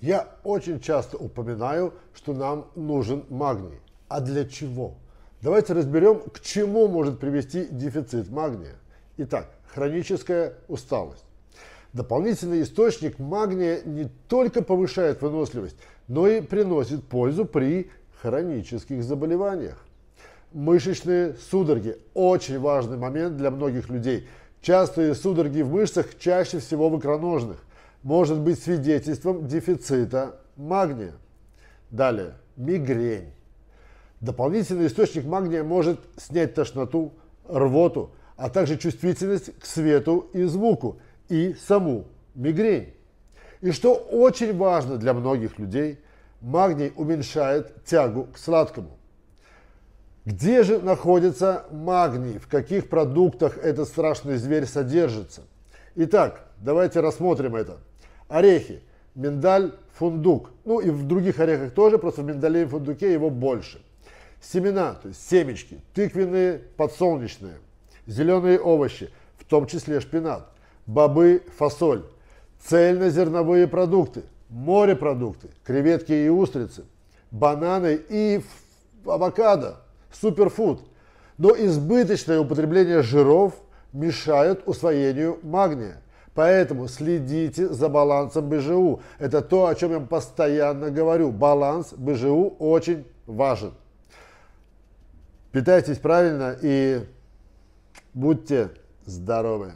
Я очень часто упоминаю, что нам нужен магний. А для чего? Давайте разберем, к чему может привести дефицит магния. Итак, хроническая усталость. Дополнительный источник магния не только повышает выносливость, но и приносит пользу при хронических заболеваниях. Мышечные судороги – очень важный момент для многих людей. Частые судороги в мышцах чаще всего в икроножных может быть свидетельством дефицита магния. Далее, мигрень. Дополнительный источник магния может снять тошноту, рвоту, а также чувствительность к свету и звуку и саму мигрень. И что очень важно для многих людей, магний уменьшает тягу к сладкому. Где же находится магний, в каких продуктах этот страшный зверь содержится – Итак, давайте рассмотрим это. Орехи. Миндаль, фундук. Ну и в других орехах тоже, просто в миндале и фундуке его больше. Семена, то есть семечки, тыквенные, подсолнечные, зеленые овощи, в том числе шпинат, бобы, фасоль, цельнозерновые продукты, морепродукты, креветки и устрицы, бананы и авокадо, суперфуд. Но избыточное употребление жиров – мешают усвоению магния. Поэтому следите за балансом БЖУ. Это то, о чем я постоянно говорю. Баланс БЖУ очень важен. Питайтесь правильно и будьте здоровы.